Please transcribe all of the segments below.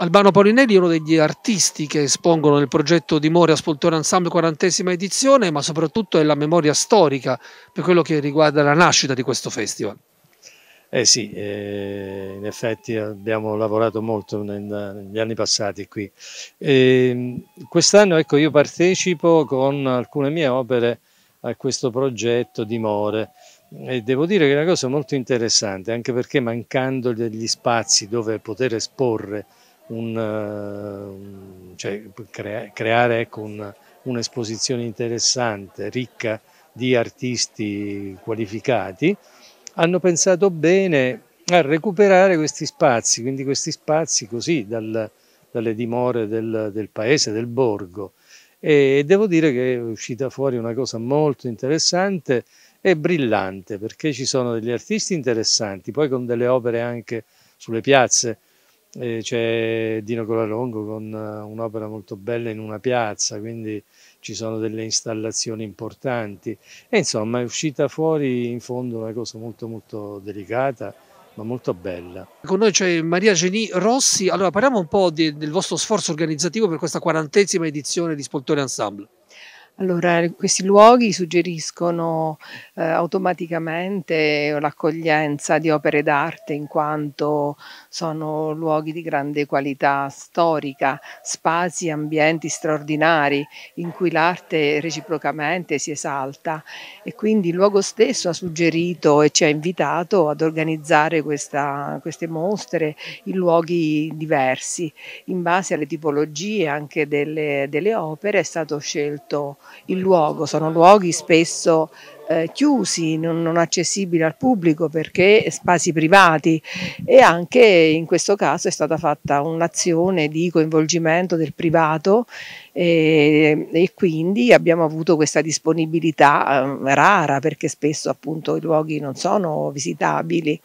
Albano Paulinelli è uno degli artisti che espongono nel progetto di More Ascoltore Ensemble quarantesima edizione, ma soprattutto è la memoria storica per quello che riguarda la nascita di questo festival. Eh sì, eh, in effetti abbiamo lavorato molto negli anni passati qui. Ehm, quest'anno ecco, io partecipo con alcune mie opere a questo progetto di More e devo dire che è una cosa molto interessante anche perché mancando degli spazi dove poter esporre eh, un, cioè, crea, creare ecco, un, un'esposizione interessante, ricca di artisti qualificati, hanno pensato bene a recuperare questi spazi, quindi questi spazi così dal, dalle dimore del, del, paese, del borgo. E devo dire che è uscita fuori una cosa molto interessante e brillante, perché ci sono degli artisti interessanti, poi con delle opere anche sulle piazze eh, c'è Dino Colalongo con eh, un'opera molto bella in una piazza, quindi ci sono delle installazioni importanti e insomma è uscita fuori in fondo una cosa molto molto delicata ma molto bella. Con noi c'è Maria Geni Rossi, allora parliamo un po' di, del vostro sforzo organizzativo per questa quarantesima edizione di Spoltore Ensemble. Allora, questi luoghi suggeriscono eh, automaticamente l'accoglienza di opere d'arte in quanto sono luoghi di grande qualità storica, spazi e ambienti straordinari in cui l'arte reciprocamente si esalta e quindi il luogo stesso ha suggerito e ci ha invitato ad organizzare questa, queste mostre in luoghi diversi. In base alle tipologie anche delle, delle opere è stato scelto il luogo, sono luoghi spesso eh, chiusi, non, non, accessibili al pubblico perché spazi privati e anche in questo caso è stata fatta un'azione di coinvolgimento del privato e, eh, e quindi abbiamo avuto questa disponibilità eh, rara perché spesso appunto i luoghi non sono visitabili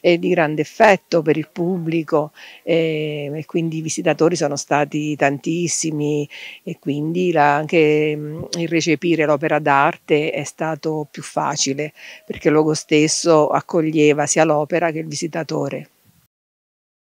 e di grande effetto per il pubblico e, eh, e quindi i visitatori sono stati tantissimi e quindi la, anche mm, il recepire l'opera d'arte è stato più facile, perché il luogo stesso accoglieva sia l'opera che il visitatore.